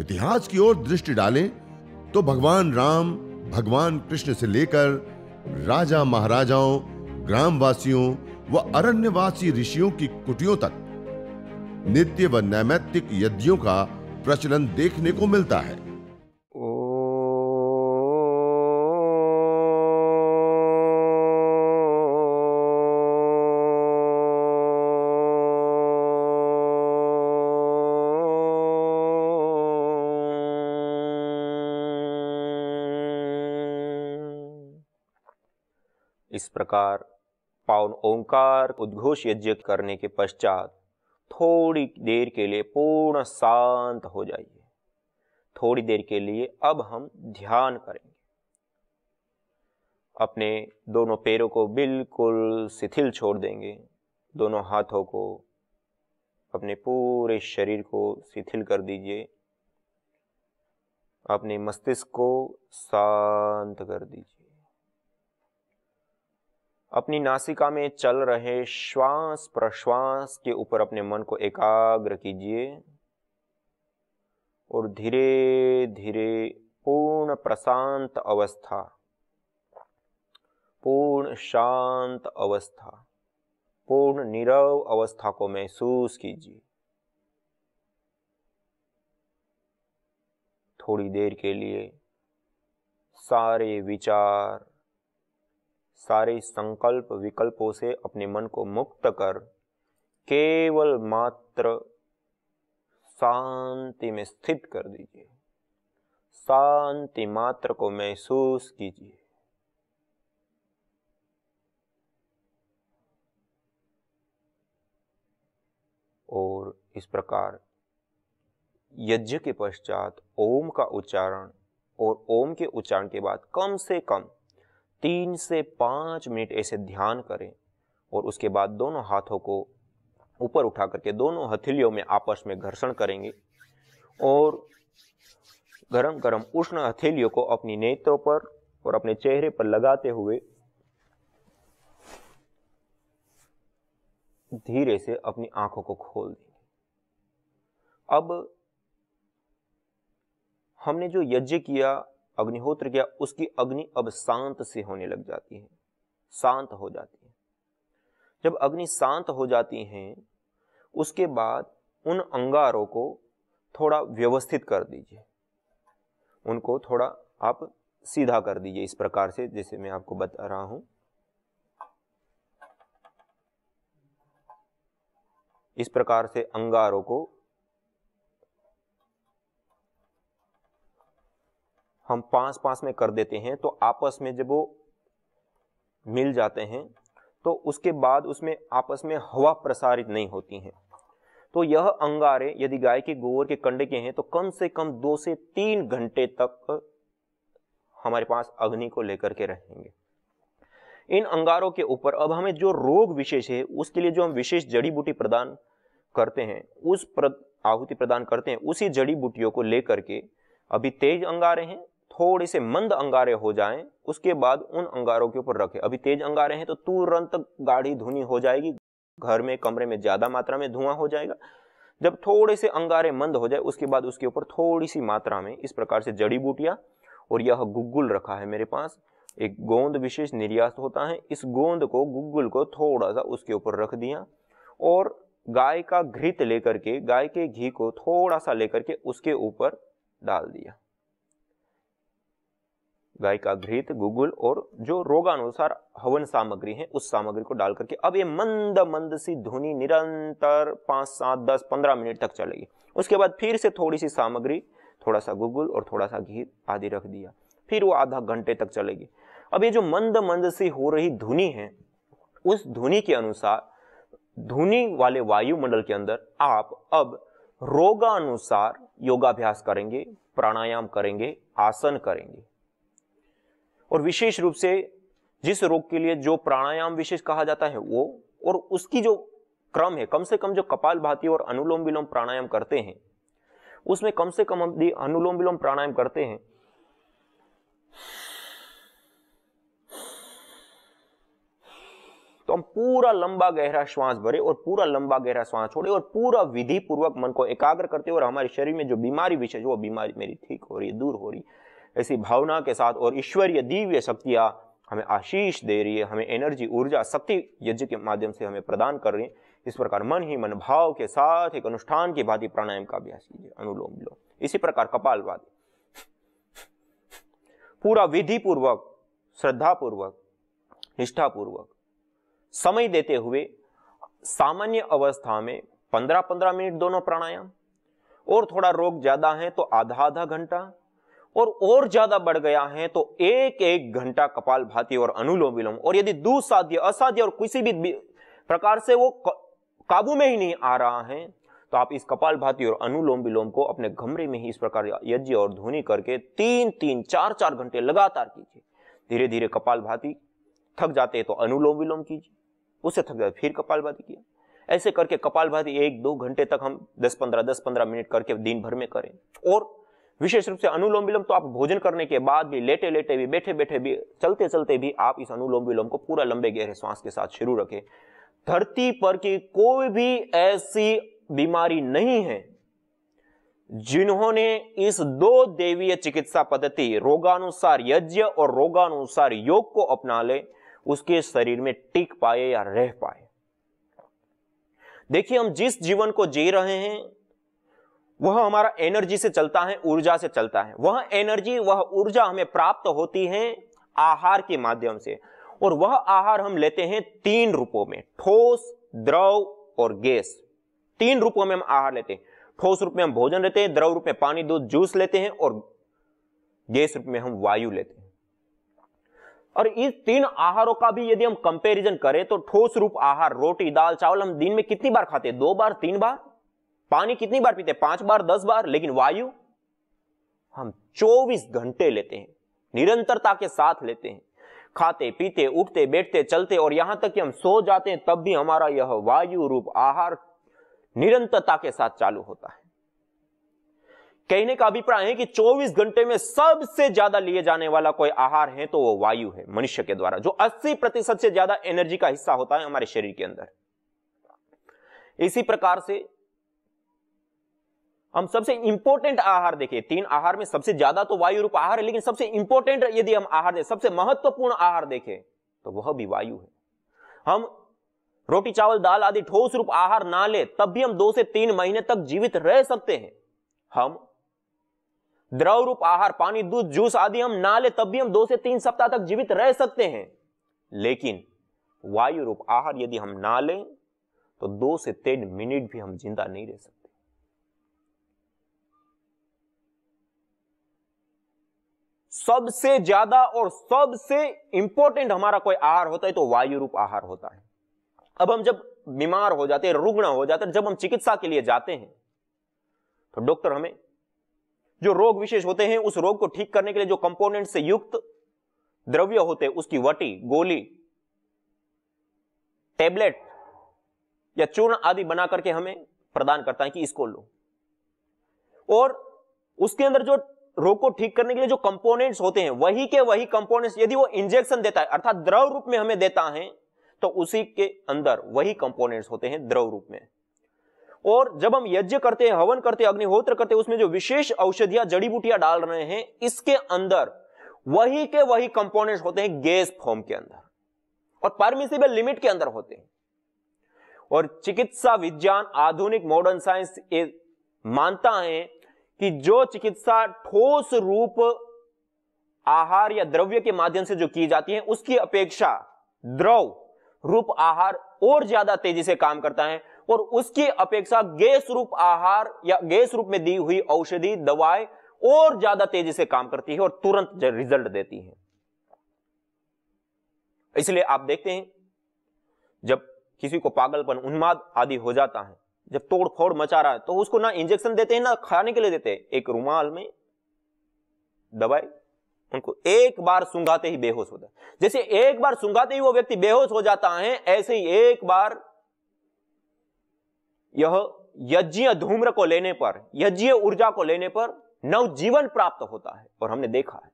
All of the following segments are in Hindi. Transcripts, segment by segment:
इतिहास की ओर दृष्टि डालें तो भगवान राम भगवान कृष्ण से लेकर राजा महाराजाओं ग्रामवासियों व अरण्यवासी ऋषियों की कुटियों तक नित्य व नैमित्तिक यज्ञों का प्रचलन देखने को मिलता है इस प्रकार पावन ओंकार उद्घोष यज्ञ करने के पश्चात थोड़ी देर के लिए पूर्ण शांत हो जाइए थोड़ी देर के लिए अब हम ध्यान करेंगे अपने दोनों पैरों को बिल्कुल शिथिल छोड़ देंगे दोनों हाथों को अपने पूरे शरीर को शिथिल कर दीजिए अपने मस्तिष्क को शांत कर दीजिए अपनी नासिका में चल रहे श्वास प्रश्वास के ऊपर अपने मन को एकाग्र कीजिए और धीरे धीरे पूर्ण प्रशांत अवस्था पूर्ण शांत अवस्था पूर्ण नीरव अवस्था को महसूस कीजिए थोड़ी देर के लिए सारे विचार सारे संकल्प विकल्पों से अपने मन को मुक्त कर केवल मात्र शांति में स्थित कर दीजिए शांति मात्र को महसूस कीजिए और इस प्रकार यज्ञ के पश्चात ओम का उच्चारण और ओम के उच्चारण के बाद कम से कम तीन से पाँच मिनट ऐसे ध्यान करें और उसके बाद दोनों हाथों को ऊपर उठा करके दोनों हथेलियों में आपस में घर्षण करेंगे और गरम गरम उष्ण हथेलियों को अपनी नेत्रों पर और अपने चेहरे पर लगाते हुए धीरे से अपनी आंखों को खोल देंगे अब हमने जो यज्ञ किया अग्निहोत्र किया उसकी अग्नि अब शांत से होने लग जाती है शांत हो जाती है जब अग्नि शांत हो जाती है उसके बाद उन अंगारों को थोड़ा व्यवस्थित कर दीजिए उनको थोड़ा आप सीधा कर दीजिए इस प्रकार से जैसे मैं आपको बता रहा हूं इस प्रकार से अंगारों को हम पांच पांच में कर देते हैं तो आपस में जब वो मिल जाते हैं तो उसके बाद उसमें आपस में हवा प्रसारित नहीं होती है तो यह अंगारे यदि गाय के गोबर के कंडे के हैं तो कम से कम दो से तीन घंटे तक हमारे पास अग्नि को लेकर के रहेंगे इन अंगारों के ऊपर अब हमें जो रोग विशेष है उसके लिए जो हम विशेष जड़ी बूटी प्रदान करते हैं उस प्र, आहुति प्रदान करते हैं उसी जड़ी बूटियों को लेकर के अभी तेज अंगारे हैं थोड़े से मंद अंगारे हो जाएं उसके बाद उन अंगारों के ऊपर रखें अभी तेज अंगारे हैं तो तुरंत गाढ़ी धुनी हो जाएगी घर में कमरे में ज़्यादा मात्रा में धुआं हो जाएगा जब थोड़े से अंगारे मंद हो जाए उसके बाद उसके ऊपर थोड़ी सी मात्रा में इस प्रकार से जड़ी बूटियाँ और यह गुग्गुल रखा है मेरे पास एक गोंद विशेष निर्यात होता है इस गोंद को गुग्गुल को थोड़ा सा उसके ऊपर रख दिया और गाय का घृत लेकर के गाय के घी को थोड़ा सा लेकर के उसके ऊपर डाल दिया गाय का घृत गुगुल और जो रोगानुसार हवन सामग्री है उस सामग्री को डाल करके अब ये मंद मंद सी धुनी निरंतर पाँच सात दस पंद्रह मिनट तक चलेगी उसके बाद फिर से थोड़ी सी सामग्री थोड़ा सा गुगुल और थोड़ा सा घी आदि रख दिया फिर वो आधा घंटे तक चलेगी अब ये जो मंद मंद सी हो रही धुनी है उस धुनी के अनुसार धुनी वाले वायुमंडल के अंदर आप अब रोगानुसार योगाभ्यास करेंगे प्राणायाम करेंगे आसन करेंगे और विशेष रूप से जिस रोग के लिए जो प्राणायाम विशेष कहा जाता है वो और उसकी जो क्रम है कम से कम जो कपाल भाती और अनुलोम विलोम प्राणायाम करते हैं उसमें कम से कम हम अनुलोम विलोम प्राणायाम करते हैं तो हम पूरा लंबा गहरा श्वास भरे और पूरा लंबा गहरा श्वास छोड़े और पूरा विधि पूर्वक मन को एकाग्र करते और हमारे शरीर में जो बीमारी विशेष वो बीमारी मेरी ठीक हो रही है दूर हो रही है ऐसी भावना के साथ और ईश्वरीय दिव्य शक्तियाँ हमें आशीष दे रही है हमें एनर्जी ऊर्जा शक्ति यज्ञ के माध्यम से हमें प्रदान कर रही है इस प्रकार मन ही मन भाव के साथ एक अनुष्ठान की भांति प्राणायाम का अभ्यास कीजिए अनुलोम विलोम इसी प्रकार कपालवाद पूरा विधि पूर्वक श्रद्धा पूर्वक निष्ठा पूर्वक समय देते हुए सामान्य अवस्था में पंद्रह पंद्रह मिनट दोनों प्राणायाम और थोड़ा रोग ज्यादा है तो आधा आधा घंटा और और ज्यादा बढ़ गया है तो एक एक घंटा कपाल भाती और अनुलोम विलोम और यदि दुसाध्य असाध्य और किसी भी प्रकार से वो काबू में ही नहीं आ रहा है तो आप इस कपाल भाती और अनुलोम विलोम को अपने घमरे में ही इस प्रकार यज्ञ और ध्वनि करके तीन तीन चार चार घंटे लगातार कीजिए धीरे धीरे कपाल भाती थक जाते हैं तो अनुलोम विलोम कीजिए उससे थक जाए फिर कपाल भाती किया ऐसे करके कपाल भाती एक दो घंटे तक हम दस पंद्रह दस पंद्रह मिनट करके दिन भर में करें और विशेष रूप से अनुलोम विलोम तो आप भोजन करने के बाद भी लेटे लेटे भी बैठे बैठे भी चलते चलते भी आप इस अनुलोम विलोम को पूरा लंबे गहरे श्वास के साथ शुरू रखें धरती पर की कोई भी ऐसी बीमारी नहीं है जिन्होंने इस दो देवीय चिकित्सा पद्धति रोगानुसार यज्ञ और रोगानुसार योग को अपना ले उसके शरीर में टिक पाए या रह पाए देखिए हम जिस जीवन को जी रहे हैं वह हमारा एनर्जी से चलता है ऊर्जा से चलता है वह एनर्जी वह ऊर्जा हमें प्राप्त होती है आहार के माध्यम से और वह आहार हम लेते हैं तीन रूपों में ठोस द्रव और गैस तीन रूपों में हम आहार लेते हैं ठोस रूप में हम भोजन लेते हैं द्रव रूप में पानी दूध जूस लेते हैं और गैस रूप में हम वायु लेते हैं और इस तीन आहारों का भी यदि हम कंपैरिजन करें तो ठोस रूप आहार रोटी दाल चावल हम दिन में कितनी बार खाते हैं दो बार तीन बार पानी कितनी बार पीते पांच बार दस बार लेकिन वायु हम चौबीस घंटे लेते हैं निरंतरता के साथ लेते हैं खाते पीते उठते बैठते चलते और यहां तक कि हम सो जाते हैं तब भी हमारा यह वायु रूप आहार निरंतरता के साथ चालू होता है कहने का अभिप्राय है कि 24 घंटे में सबसे ज्यादा लिए जाने वाला कोई आहार है तो वो वायु है मनुष्य के द्वारा जो 80 प्रतिशत से ज्यादा एनर्जी का हिस्सा होता है हमारे शरीर के अंदर इसी प्रकार से हम सबसे इंपोर्टेंट आहार देखे तीन आहार में सबसे ज्यादा तो वायु रूप आहार है लेकिन सबसे इंपोर्टेंट यदि हम आहार दें सबसे महत्वपूर्ण आहार देखे तो वह भी वायु है हम रोटी चावल दाल आदि ठोस रूप आहार ना ले तब भी हम दो से तीन महीने तक जीवित रह सकते हैं हम द्रव रूप आहार पानी दूध जूस आदि हम ना ले तब भी हम दो से तीन सप्ताह तक जीवित रह सकते हैं लेकिन वायु रूप आहार यदि हम ना लें तो दो से तीन मिनट भी हम जिंदा नहीं रह सकते सबसे ज्यादा और सबसे इंपॉर्टेंट हमारा कोई आहार होता है तो वायु रूप आहार होता है अब हम जब बीमार हो जाते हैं रुग्ण हो जाते हैं जब हम चिकित्सा के लिए जाते हैं तो डॉक्टर हमें जो रोग विशेष होते हैं उस रोग को ठीक करने के लिए जो कंपोनेंट से युक्त द्रव्य होते हैं उसकी वटी गोली टेबलेट या चूर्ण आदि बना करके हमें प्रदान करता है कि इसको लो और उसके अंदर जो रोग को ठीक करने के लिए जो कंपोनेंट्स होते हैं वही के वही कंपोनेंट्स यदि वो इंजेक्शन देता है अर्थात द्रव रूप में हमें देता है तो उसी के अंदर वही कंपोनेंट्स होते हैं द्रव रूप में और जब हम यज्ञ करते हैं हवन करते हैं अग्निहोत्र करते हैं उसमें जो विशेष औषधियां जड़ी बूटियां डाल रहे हैं इसके अंदर वही के वही कंपोनेंट्स होते हैं गैस फॉर्म के अंदर और परमिसिबल लिमिट के अंदर होते हैं और चिकित्सा विज्ञान आधुनिक मॉडर्न साइंस मानता है कि जो चिकित्सा ठोस रूप आहार या द्रव्य के माध्यम से जो की जाती है उसकी अपेक्षा द्रव रूप आहार और ज्यादा तेजी से काम करता है और उसकी अपेक्षा गैस रूप आहार या गैस रूप में दी हुई औषधि दवाएं और ज्यादा तेजी से काम करती है और तुरंत रिजल्ट देती है इसलिए आप देखते हैं जब किसी को पागलपन उन्माद आदि हो जाता है जब तोड़ फोड़ मचा रहा है तो उसको ना इंजेक्शन देते हैं ना खाने के लिए देते हैं एक रुमाल में दवाई उनको एक बार सुंगाते ही बेहोश हो जाए जैसे एक बार सुंगाते ही वो व्यक्ति बेहोश हो जाता है ऐसे ही एक बार यह यज्ञ धूम्र को लेने पर यज्ञ ऊर्जा को लेने पर नवजीवन प्राप्त होता है और हमने देखा है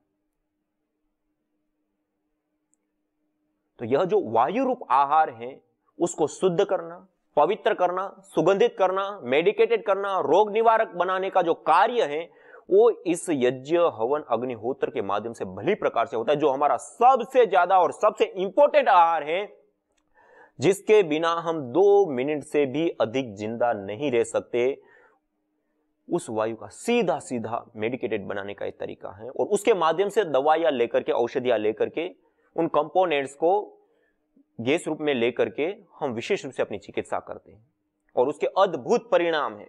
तो यह जो वायु रूप आहार है उसको शुद्ध करना पवित्र करना सुगंधित करना मेडिकेटेड करना रोग निवारक बनाने का जो कार्य है वो इस यज्ञ हवन अग्निहोत्र के माध्यम से भली प्रकार से होता है जो हमारा सबसे ज्यादा और सबसे इंपोर्टेंट आहार है जिसके बिना हम दो मिनट से भी अधिक जिंदा नहीं रह सकते उस वायु का सीधा सीधा मेडिकेटेड बनाने का एक तरीका है और उसके माध्यम से दवाइयां लेकर के औषधियां लेकर के उन कंपोनेंट्स को गैस रूप में लेकर के हम विशेष रूप से अपनी चिकित्सा करते हैं और उसके अद्भुत परिणाम है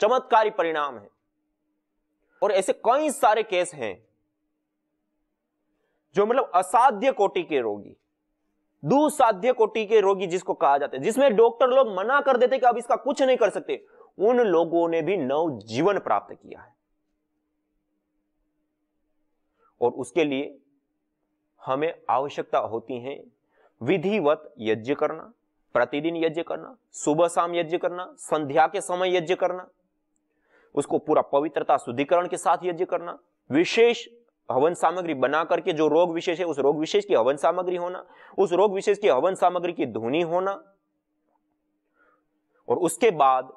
चमत्कारी परिणाम है और ऐसे कई सारे केस हैं जो मतलब असाध्य कोटि के रोगी दुसाध्य कोटि के रोगी जिसको कहा जाता है जिसमें डॉक्टर लोग मना कर देते कि अब इसका कुछ नहीं कर सकते उन लोगों ने भी नव जीवन प्राप्त किया है और उसके लिए हमें आवश्यकता होती है विधिवत यज्ञ करना प्रतिदिन यज्ञ करना सुबह शाम यज्ञ करना संध्या के समय यज्ञ करना उसको पूरा पवित्रता शुद्धिकरण के साथ यज्ञ करना विशेष हवन सामग्री बना करके जो रोग विशेष है उस रोग विशेष की हवन सामग्री होना उस रोग विशेष की हवन सामग्री की धुनी होना और उसके बाद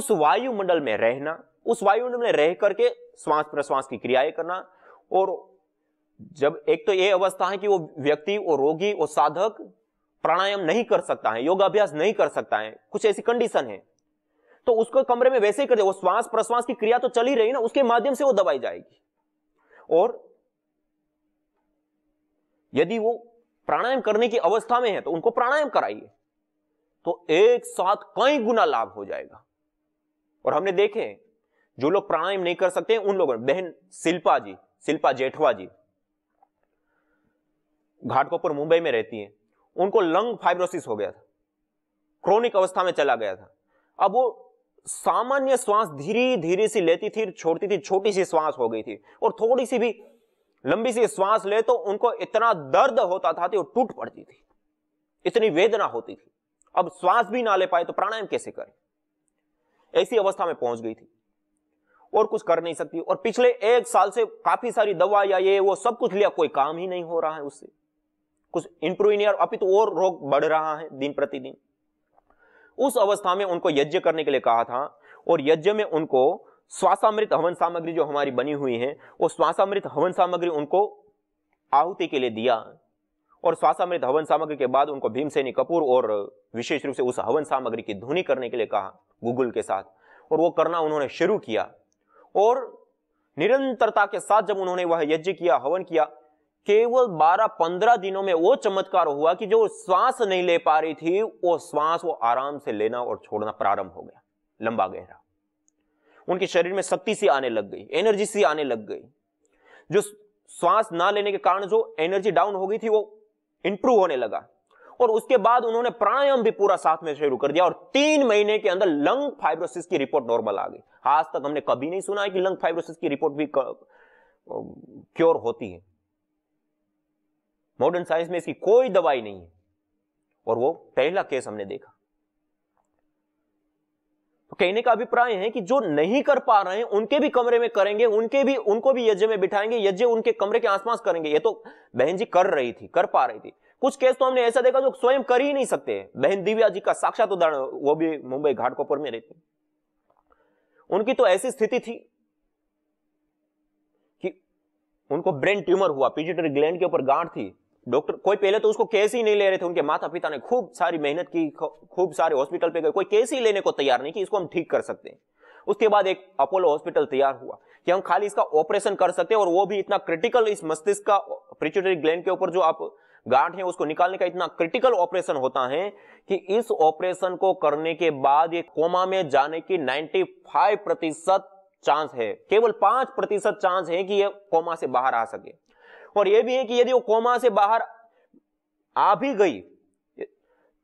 उस वायुमंडल में रहना उस वायुमंडल में रह करके श्वास प्रश्वास की क्रियाएं करना और जब एक तो ये अवस्था है कि वो व्यक्ति वो रोगी वो साधक प्राणायाम नहीं कर सकता है योगाभ्यास नहीं कर सकता है कुछ ऐसी कंडीशन है तो उसको कमरे में वैसे ही कर दे वो श्वास प्रश्वास की क्रिया तो चली रही ना उसके माध्यम से वो दबाई जाएगी और यदि वो प्राणायाम करने की अवस्था में है तो उनको प्राणायाम कराइए तो एक साथ कई गुना लाभ हो जाएगा और हमने देखे जो लोग प्राणायाम नहीं कर सकते उन लोगों बहन शिल्पा जी शिल्पा जेठवा जी घाटकोपुर मुंबई में रहती हैं उनको लंग फाइब्रोसिस हो गया था क्रोनिक अवस्था में चला गया था अब वो सामान्य श्वास धीरे धीरे सी लेती थी छोड़ती थी छोटी सी श्वास हो गई थी और थोड़ी सी भी लंबी सी श्वास ले तो उनको इतना दर्द होता था वो टूट पड़ती थी इतनी वेदना होती थी अब श्वास भी ना ले पाए तो प्राणायाम कैसे करें ऐसी अवस्था में पहुंच गई थी और कुछ कर नहीं सकती और पिछले एक साल से काफी सारी दवा या ये वो सब कुछ लिया कोई काम ही नहीं हो रहा है उससे कुछ इंप्रूव नहीं अभी तो और रोग बढ़ रहा है दिन प्रतिदिन उस अवस्था में उनको यज्ञ करने के लिए कहा था और यज्ञ में उनको श्वासामृत हवन सामग्री जो हमारी बनी हुई है वो श्वासामृत हवन सामग्री उनको आहुति के लिए दिया और श्वासामृत हवन सामग्री के बाद उनको भीमसेनी कपूर और विशेष रूप से उस हवन सामग्री की धुनी करने के लिए कहा गूगल के साथ और वो करना उन्होंने शुरू किया और निरंतरता के साथ जब उन्होंने वह यज्ञ किया हवन किया केवल 12-15 दिनों में वो चमत्कार हुआ कि जो श्वास नहीं ले पा रही थी वो श्वास वो आराम से लेना और छोड़ना प्रारंभ हो गया लंबा गहरा उनके शरीर में शक्ति सी आने लग गई एनर्जी सी आने लग गई जो श्वास ना लेने के कारण जो एनर्जी डाउन हो गई थी वो इंप्रूव होने लगा और उसके बाद उन्होंने प्राणायाम भी पूरा साथ में शुरू कर दिया और तीन महीने के अंदर लंग फाइब्रोसिस की रिपोर्ट नॉर्मल आ गई आज तक हमने कभी नहीं सुना है कि लंग फाइब्रोसिस की रिपोर्ट भी क्योर होती है मॉडर्न साइंस में इसकी कोई दवाई नहीं है और वो पहला केस हमने देखा तो कहने का अभिप्राय है कि जो नहीं कर पा रहे हैं उनके भी कमरे में करेंगे उनके भी उनको भी यज्ञ में बिठाएंगे यज्ञ उनके कमरे के आसपास करेंगे ये तो बहन जी कर रही थी कर पा रही थी कुछ केस तो हमने ऐसा देखा जो स्वयं कर ही नहीं सकते बहन दिव्या जी का साक्षात उदाहरण वो भी मुंबई घाटकोपुर में रहती उनकी तो ऐसी स्थिति थी कि उनको ब्रेन ट्यूमर हुआ पिजिटरी ग्लैंड के ऊपर गांठ थी डॉक्टर कोई पहले तो उसको केस ही नहीं ले रहे थे उनके माता पिता ने खूब सारी मेहनत की खूब सारे हॉस्पिटल पे गए कोई केस ही लेने को तैयार नहीं कि इसको हम ठीक कर सकते हैं उसके बाद एक अपोलो हॉस्पिटल तैयार हुआ कि हम खाली इसका ऑपरेशन कर सकते हैं और वो भी इतना क्रिटिकल इस मस्तिष्क का प्रिचुटरी ग्लैंड के ऊपर जो आप गांठ है उसको निकालने का इतना क्रिटिकल ऑपरेशन होता है कि इस ऑपरेशन को करने के बाद ये कोमा में जाने की 95 प्रतिशत चांस है केवल पांच प्रतिशत चांस है कि ये कोमा से बाहर आ सके और यह भी है कि यदि वो कोमा से बाहर आ भी गई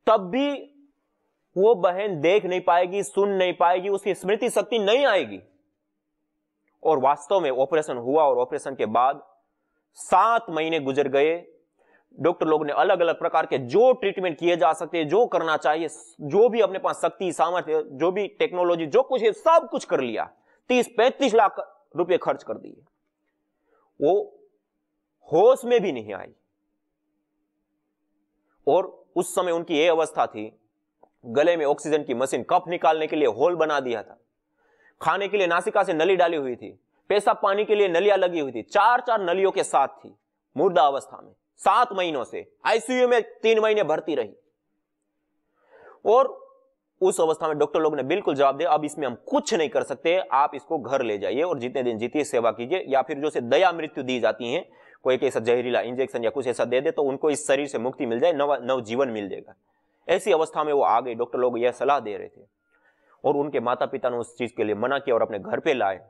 तब भी वो बहन देख नहीं पाएगी सुन नहीं पाएगी उसकी स्मृति शक्ति नहीं आएगी और वास्तव में ऑपरेशन हुआ और ऑपरेशन के बाद सात महीने गुजर गए डॉक्टर लोग ने अलग अलग प्रकार के जो ट्रीटमेंट किए जा सकते हैं जो करना चाहिए जो भी अपने पास शक्ति सामर्थ्य जो भी टेक्नोलॉजी जो कुछ है सब कुछ कर लिया तीस पैंतीस लाख रुपए खर्च कर दिए वो होश में भी नहीं आई और उस समय उनकी यह अवस्था थी गले में ऑक्सीजन की मशीन कप निकालने के लिए होल बना दिया था खाने के लिए नासिका से नली डाली हुई थी पेशाब पानी के लिए नलियां लगी हुई थी चार चार नलियों के साथ थी मुर्दा अवस्था में सात महीनों से आईसीयू में तीन महीने भर्ती रही और उस अवस्था में डॉक्टर लोग ने बिल्कुल जवाब दिया अब इसमें हम कुछ नहीं कर सकते आप इसको घर ले जाइए और जितने दिन जीती सेवा कीजिए या फिर जो से दया मृत्यु दी जाती है कोई एक ऐसा जहरीला इंजेक्शन या कुछ ऐसा दे दे तो उनको इस शरीर से मुक्ति मिल जाए नव नव जीवन मिल जाएगा ऐसी अवस्था में वो आ गए डॉक्टर लोग यह सलाह दे रहे थे और उनके माता पिता ने उस चीज के लिए मना किया और अपने घर पे लाए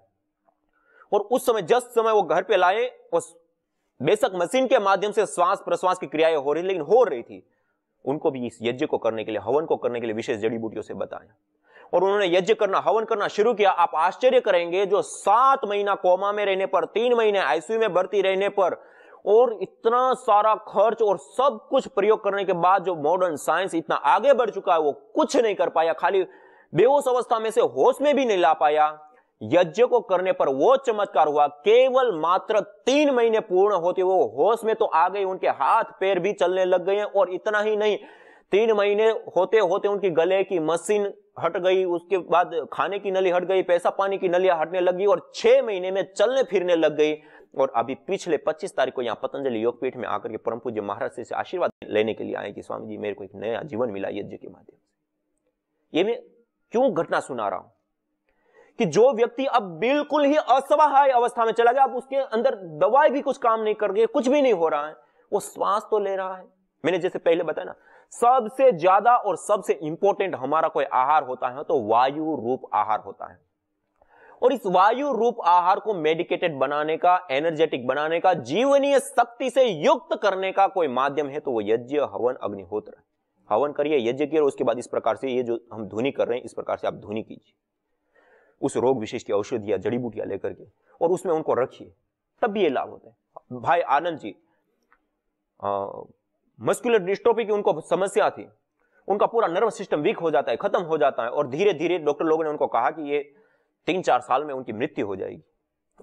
और उस समय जस्ट समय वो घर पे लाए उस बेसक मशीन के माध्यम से श्वास प्रश्वास की क्रियाएं हो रही लेकिन हो रही थी उनको भी इस यज्ञ को करने के लिए हवन को करने के लिए विशेष जड़ी बूटियों से बताया और उन्होंने यज्ञ करना हवन करना शुरू किया आप आश्चर्य करेंगे जो सात महीना कोमा में रहने पर तीन महीने आईसीयू में भर्ती रहने पर और इतना सारा खर्च और सब कुछ प्रयोग करने के बाद जो मॉडर्न साइंस इतना आगे बढ़ चुका है वो कुछ नहीं कर पाया खाली बेहोश अवस्था में से होश में भी नहीं ला पाया यज्ञ को करने पर वो चमत्कार हुआ केवल मात्र तीन महीने पूर्ण होते वो होश में तो आ गए उनके हाथ पैर भी चलने लग गए और इतना ही नहीं तीन महीने होते होते उनकी गले की मशीन हट गई उसके बाद खाने की नली हट गई पैसा पानी की नलियां हटने लगी और छह महीने में चलने फिरने लग गई और अभी पिछले 25 तारीख को यहाँ पतंजलि योगपीठ में आकर के परम पूज्य महाराज से आशीर्वाद लेने के लिए आए कि स्वामी जी मेरे को एक नया जीवन मिला यज्ञ के माध्यम से ये मैं क्यों घटना सुना रहा हूं कि जो व्यक्ति अब बिल्कुल ही असवाहाय अवस्था में चला गया अब उसके अंदर दवाई भी कुछ काम नहीं कर रही है कुछ भी नहीं हो रहा है वो श्वास तो ले रहा है मैंने जैसे पहले बताया ना सबसे ज्यादा और सबसे इंपॉर्टेंट हमारा कोई आहार होता है तो वायु रूप आहार होता है और इस वायु रूप आहार को मेडिकेटेड बनाने का एनर्जेटिक बनाने का जीवनीय शक्ति से युक्त करने का कोई माध्यम है तो वो यज्ञ हवन अग्निहोत्र हवन करिए यज्ञ किए उसके बाद इस प्रकार से ये जो हम धुनी कर रहे हैं इस प्रकार से आप धुनी कीजिए उस रोग विशेष की औषधियां जड़ी बूटियां लेकर के और उसमें उनको रखिए तब भी ये लाभ होता है भाई आनंद जी आ, मस्कुलर डिस्ट्रोपी की उनको समस्या थी उनका पूरा नर्वस सिस्टम वीक हो जाता है खत्म हो जाता है और धीरे धीरे डॉक्टर लोगों ने उनको कहा कि ये तीन चार साल में उनकी मृत्यु हो जाएगी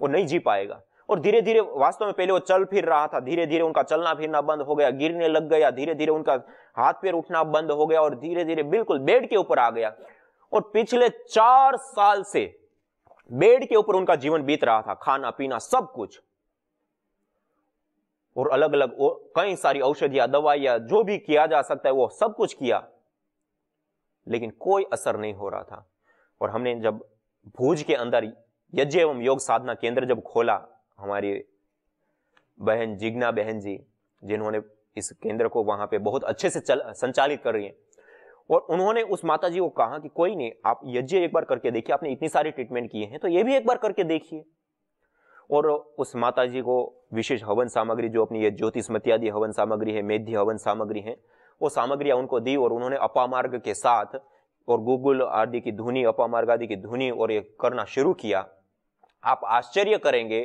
वो नहीं जी पाएगा और धीरे धीरे वास्तव में पहले वो चल फिर रहा था धीरे धीरे उनका चलना फिरना बंद हो गया गिरने लग गया धीरे धीरे उनका हाथ पैर उठना बंद हो गया और धीरे धीरे बिल्कुल बेड के ऊपर आ गया और पिछले चार साल से बेड के ऊपर उनका जीवन बीत रहा था खाना पीना सब कुछ और अलग अलग कई सारी औषधियां दवाइयां जो भी किया जा सकता है वो सब कुछ किया लेकिन कोई असर नहीं हो रहा था और हमने जब भूज के अंदर यज्ञ एवं योग साधना केंद्र जब खोला हमारी बहन जिग्ना बहन जी जिन्होंने इस केंद्र को वहां पे बहुत अच्छे से चल, संचालित कर रही हैं और उन्होंने उस माता जी को कहा कि कोई नहीं आप यज्ञ एक बार करके देखिए आपने इतनी सारी ट्रीटमेंट किए हैं तो ये भी एक बार करके देखिए और उस माता जी को विशेष हवन सामग्री जो अपनी ये ज्योतिष मत्यादि हवन सामग्री है मेध्य हवन सामग्री है वो सामग्रियाँ उनको दी और उन्होंने अपामार्ग के साथ और गूगल आदि की धुनी अपामार्ग आदि की धुनी और ये करना शुरू किया आप आश्चर्य करेंगे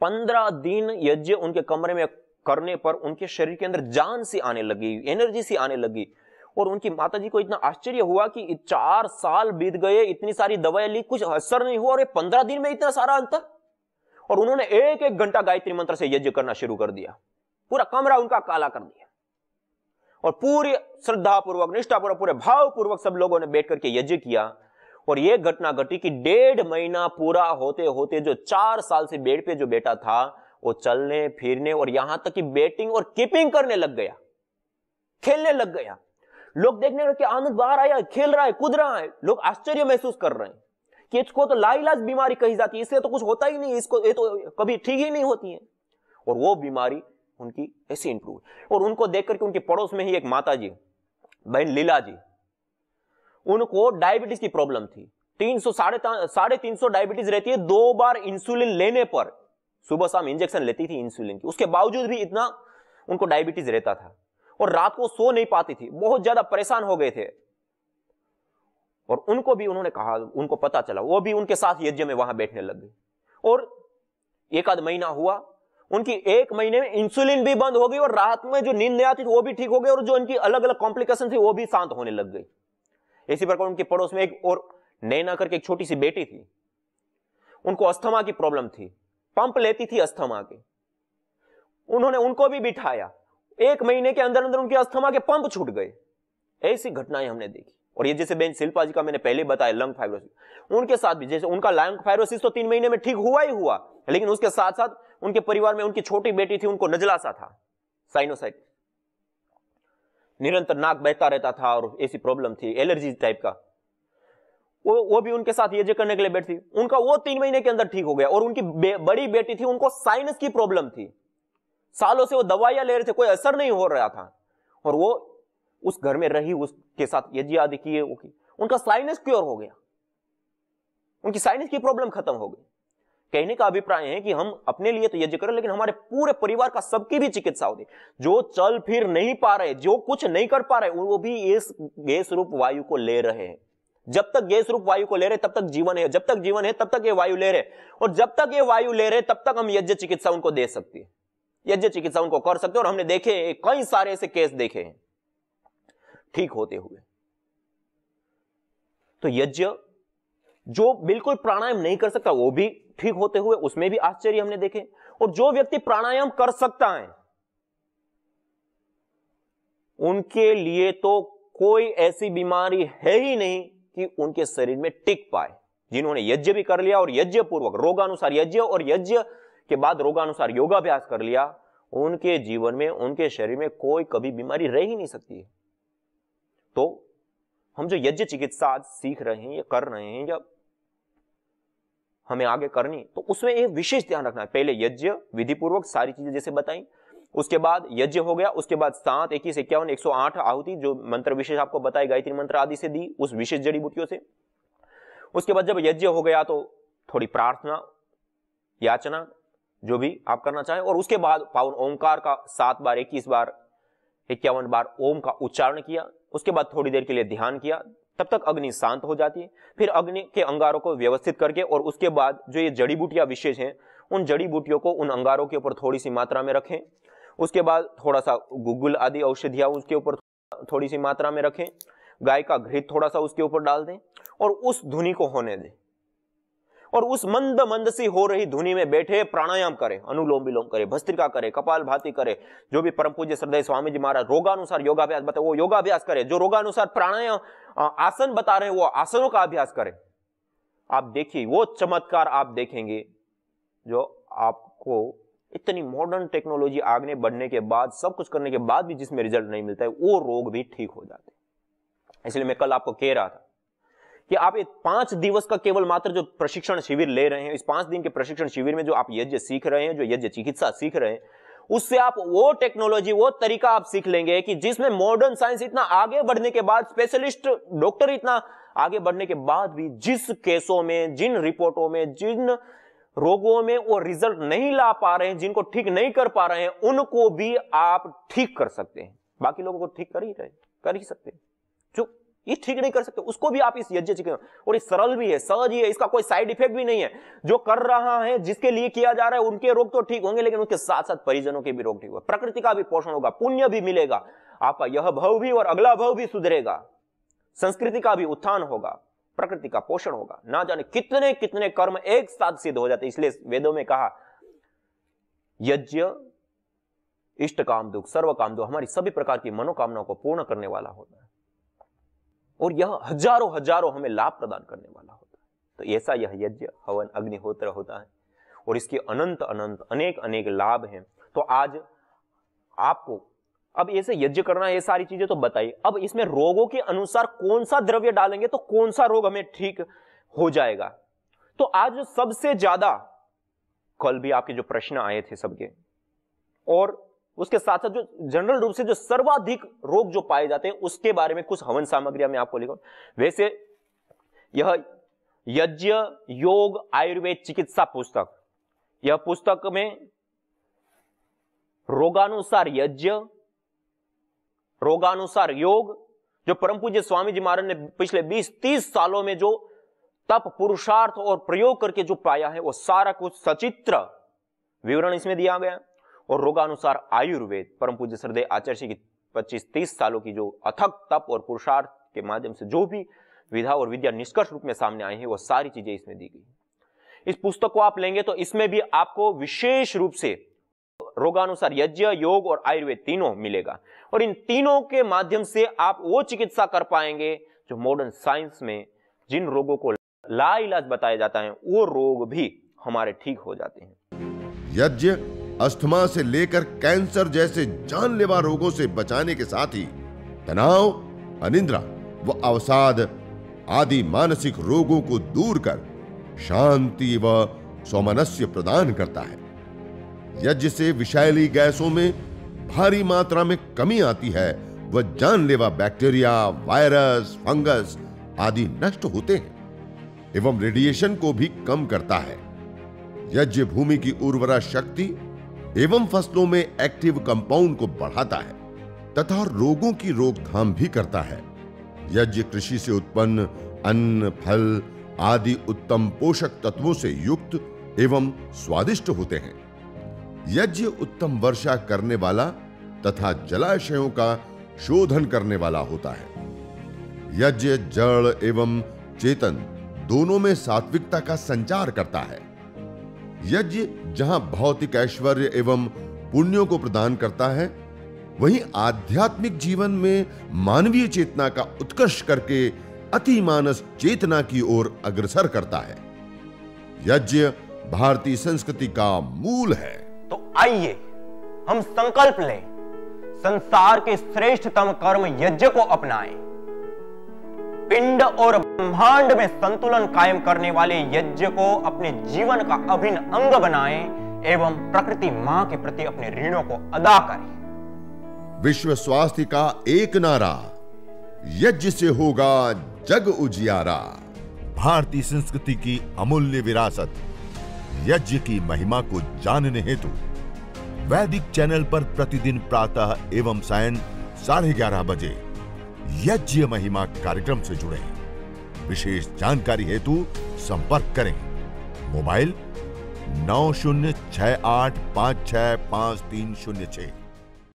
पंद्रह दिन यज्ञ उनके कमरे में करने पर उनके शरीर के अंदर जान सी आने लगी एनर्जी सी आने लगी और उनकी माता जी को इतना आश्चर्य हुआ कि चार साल बीत गए इतनी सारी दवाएं ली कुछ असर नहीं हुआ और पंद्रह दिन में इतना सारा अंतर और उन्होंने एक एक घंटा गायत्री मंत्र से यज्ञ करना शुरू कर दिया पूरा कमरा उनका काला कर दिया और पूरी श्रद्धापूर्वक निष्ठापूर्वक पूरे भावपूर्वक सब लोगों ने बैठ करके यज्ञ किया और यह घटना घटी कि डेढ़ महीना पूरा होते होते जो चार साल से बेड पे जो बेटा था वो चलने फिरने और यहां तक कि बैटिंग और कीपिंग करने लग गया खेलने लग गया लोग देखने लगे आनंद बाहर आया खेल रहा है कूद रहा है लोग आश्चर्य महसूस कर रहे हैं कि को तो लाइलाज बीमारी कही जाती है इससे तो कुछ होता ही नहीं इसको ये तो कभी ठीक ही नहीं होती है और वो बीमारी उनकी ऐसी इंप्रूव और उनको देख करके उनके पड़ोस में ही एक माता जी बहन लीला जी उनको डायबिटीज की प्रॉब्लम थी तीन सौ साढ़े साढ़े तीन सौ डायबिटीज रहती है दो बार इंसुलिन लेने पर सुबह शाम इंजेक्शन लेती थी इंसुलिन की उसके बावजूद भी इतना उनको डायबिटीज रहता था और रात को सो नहीं पाती थी बहुत ज्यादा परेशान हो गए थे और उनको भी उन्होंने कहा उनको पता चला वो भी उनके साथ यज्ञ में वहां बैठने लग गए और एक आध महीना हुआ उनकी एक महीने में इंसुलिन भी बंद हो गई और रात में जो नींद आती थी वो भी ठीक हो गई और जो उनकी अलग अलग कॉम्प्लिकेशन थी वो भी शांत होने लग गई इसी प्रकार उनके पड़ोस में एक और नैना करके एक छोटी सी बेटी थी उनको अस्थमा की प्रॉब्लम थी पंप लेती थी अस्थमा के उन्होंने उनको भी बिठाया एक महीने के अंदर अंदर उनके अस्थमा के पंप छूट गए ऐसी घटनाएं हमने देखी और ये जैसे बेन शिल्पा जी का मैंने पहले बताया लंग फाइब्रोसिस उनके साथ भी जैसे उनका लंग फाइब्रोसिस तो तीन महीने में ठीक हुआ ही हुआ लेकिन उसके साथ साथ उनके परिवार में उनकी छोटी बेटी थी उनको नजलासा था साइनोसाइट निरंतर नाक बहता रहता था और ऐसी प्रॉब्लम थी एलर्जी टाइप का वो वो भी उनके साथ ये जो करने के लिए बैठी उनका वो तीन महीने के अंदर ठीक हो गया और उनकी बे, बड़ी बेटी थी उनको साइनस की प्रॉब्लम थी सालों से वो दवाइयां ले रहे थे कोई असर नहीं हो रहा था और वो उस घर में रही उसके साथ यजिया देखिए उनका साइनस क्योर हो गया उनकी साइनस की प्रॉब्लम खत्म हो गई कहने का अभिप्राय है कि हम अपने लिए तो यज्ञ करें लेकिन हमारे पूरे परिवार का सबकी भी चिकित्सा हो होती जो चल फिर नहीं पा रहे जो कुछ नहीं कर पा रहे वो भी इस गैस रूप वायु को ले रहे हैं जब तक गैस रूप वायु को ले रहे तब तक जीवन है जब तक जीवन है तब तक ये वायु ले रहे और जब तक ये वायु ले रहे तब तक हम यज्ञ चिकित्सा उनको दे सकते हैं यज्ञ चिकित्सा उनको कर सकते हैं और हमने देखे कई सारे ऐसे केस देखे हैं ठीक होते हुए तो यज्ञ जो बिल्कुल प्राणायाम नहीं कर सकता वो भी ठीक होते हुए उसमें भी आश्चर्य हमने देखे और जो व्यक्ति प्राणायाम कर सकता है उनके लिए तो कोई ऐसी बीमारी है ही नहीं कि उनके शरीर में टिक पाए जिन्होंने यज्ञ भी कर लिया और यज्ञ पूर्वक रोगानुसार यज्ञ और यज्ञ के बाद रोगानुसार योगाभ्यास कर लिया उनके जीवन में उनके शरीर में कोई कभी बीमारी रह ही नहीं सकती है तो हम जो यज्ञ चिकित्सा आज सीख रहे हैं या कर रहे हैं या हमें आगे करनी तो उसमें एक विशेष ध्यान रखना है पहले यज्ञ विधिपूर्वक सारी चीजें जैसे बताई उसके बाद यज्ञ हो गया उसके बाद सात इक्कीस इक्यावन एक सौ आठ आहुति जो मंत्र विशेष आपको बताई गायत्री मंत्र आदि से दी उस विशेष जड़ी बूटियों से उसके बाद जब यज्ञ हो गया तो थोड़ी प्रार्थना याचना जो भी आप करना चाहें और उसके बाद पावन ओंकार का सात बार इक्कीस बार इक्यावन बार ओम का उच्चारण किया उसके बाद थोड़ी देर के लिए ध्यान किया तब तक अग्नि शांत हो जाती है फिर अग्नि के अंगारों को व्यवस्थित करके और उसके बाद जो ये जड़ी बूटियां विशेष हैं उन जड़ी बूटियों को उन अंगारों के ऊपर थोड़ी सी मात्रा में रखें उसके बाद थोड़ा सा गुगुल आदि औषधियाँ उसके ऊपर थोड़ी सी मात्रा में रखें गाय का घृत थोड़ा सा उसके ऊपर डाल दें और उस धुनी को होने दें और उस मंद मंद सी हो रही धुनी में बैठे प्राणायाम करें अनुलोम विलोम करें भस्त्रिका करें कपाल भाती करें जो भी परम पूज्य श्रद्धा स्वामी जी महाराज रोगानुसार योगाभ्यास बताए वो योगाभ्यास करें जो रोगानुसार प्राणायाम आसन बता रहे हैं वो आसनों का अभ्यास करें आप देखिए वो चमत्कार आप देखेंगे जो आपको इतनी मॉडर्न टेक्नोलॉजी आगने बढ़ने के बाद सब कुछ करने के बाद भी जिसमें रिजल्ट नहीं मिलता है वो रोग भी ठीक हो जाते हैं इसलिए मैं कल आपको कह रहा था कि आप एक पांच दिवस का केवल मात्र जो प्रशिक्षण शिविर ले रहे हैं इस पांच दिन के प्रशिक्षण शिविर में जो आप यज्ञ सीख रहे हैं जो यज्ञ चिकित्सा सीख रहे हैं उससे आप वो टेक्नोलॉजी वो तरीका आप सीख लेंगे कि जिसमें मॉडर्न साइंस इतना आगे बढ़ने के बाद स्पेशलिस्ट डॉक्टर इतना आगे बढ़ने के बाद भी जिस केसों में जिन रिपोर्टों में जिन रोगों में वो रिजल्ट नहीं ला पा रहे हैं जिनको ठीक नहीं कर पा रहे हैं उनको भी आप ठीक कर सकते हैं बाकी लोगों को ठीक कर ही रहे कर ही सकते हैं ये ठीक नहीं कर सकते उसको भी आप इस यज्ञ चिकित्सा और ये सरल भी है सहज ही है इसका कोई साइड इफेक्ट भी नहीं है जो कर रहा है जिसके लिए किया जा रहा है उनके रोग तो ठीक होंगे लेकिन उसके साथ साथ परिजनों के भी रोग ठीक होगा प्रकृति का भी पोषण होगा पुण्य भी मिलेगा आपका यह भव भी और अगला भव भी सुधरेगा संस्कृति का भी उत्थान होगा प्रकृति का पोषण होगा ना जाने कितने कितने कर्म एक साथ सिद्ध हो जाते इसलिए वेदों में कहा यज्ञ इष्ट काम दुख सर्व काम दुख हमारी सभी प्रकार की मनोकामनाओं को पूर्ण करने वाला होता है और यह हजारों हजारों हमें लाभ प्रदान करने वाला होता है तो ऐसा यह यज्ञ हवन अग्निहोत्र होता है और इसके अनंत अनंत अनेक अनेक लाभ हैं तो आज आपको अब ऐसे यज्ञ करना ये सारी चीजें तो बताइए अब इसमें रोगों के अनुसार कौन सा द्रव्य डालेंगे तो कौन सा रोग हमें ठीक हो जाएगा तो आज सबसे ज्यादा कल भी आपके जो प्रश्न आए थे सबके और उसके साथ साथ जो जनरल रूप से जो सर्वाधिक रोग जो पाए जाते हैं उसके बारे में कुछ हवन सामग्रियां मैं आपको लिखा वैसे यह यज्ञ योग आयुर्वेद चिकित्सा पुस्तक यह पुस्तक में रोगानुसार यज्ञ रोगानुसार योग जो परम पूज्य स्वामी जी महाराज ने पिछले 20-30 सालों में जो तप पुरुषार्थ और प्रयोग करके जो पाया है वो सारा कुछ सचित्र विवरण इसमें दिया गया है और रोगानुसार आयुर्वेद परम पूज्य श्रद्धे आचार्य की पच्चीस तीस सालों की जो अथक तप और पुरुषार्थ के माध्यम से जो भी विधा और विद्या निष्कर्ष रूप में सामने आई है वो सारी चीजें इसमें दी गई इस पुस्तक को आप लेंगे तो इसमें भी आपको विशेष रूप से रोगानुसार यज्ञ योग और आयुर्वेद तीनों मिलेगा और इन तीनों के माध्यम से आप वो चिकित्सा कर पाएंगे जो मॉडर्न साइंस में जिन रोगों को लाइलाज बताया जाता है वो रोग भी हमारे ठीक हो जाते हैं यज्ञ अस्थमा से लेकर कैंसर जैसे जानलेवा रोगों से बचाने के साथ ही तनाव अनिंद्रा व अवसाद आदि मानसिक रोगों को दूर कर शांति व सौमनस्य प्रदान करता है यज्ञ से विषैली गैसों में भारी मात्रा में कमी आती है व जानलेवा बैक्टीरिया वायरस फंगस आदि नष्ट होते हैं एवं रेडिएशन को भी कम करता है यज्ञ भूमि की उर्वरा शक्ति एवं फसलों में एक्टिव कंपाउंड को बढ़ाता है तथा रोगों की रोकथाम भी करता है यज्ञ कृषि से उत्पन्न अन्न फल आदि उत्तम पोषक तत्वों से युक्त एवं स्वादिष्ट होते हैं यज्ञ उत्तम वर्षा करने वाला तथा जलाशयों का शोधन करने वाला होता है यज्ञ जड़ एवं चेतन दोनों में सात्विकता का संचार करता है यज्ञ जहां भौतिक ऐश्वर्य एवं पुण्यों को प्रदान करता है वहीं आध्यात्मिक जीवन में मानवीय चेतना का उत्कर्ष करके मानस चेतना की ओर अग्रसर करता है यज्ञ भारतीय संस्कृति का मूल है तो आइए हम संकल्प लें संसार के श्रेष्ठतम कर्म यज्ञ को अपनाएं पिंड और ब्रह्मांड में संतुलन कायम करने वाले यज्ञ को अपने जीवन का अभिन्न अंग बनाए एवं प्रकृति मां के प्रति अपने ऋणों को अदा करें विश्व स्वास्थ्य का एक नारा यज्ञ से होगा जग उजियारा भारतीय संस्कृति की अमूल्य विरासत यज्ञ की महिमा को जानने हेतु वैदिक चैनल पर प्रतिदिन प्रातः एवं सायं साढ़े ग्यारह बजे यज्ञ महिमा कार्यक्रम से जुड़े विशेष जानकारी हेतु संपर्क करें मोबाइल नौ शून्य छह आठ पाँच छह पाँच तीन शून्य छः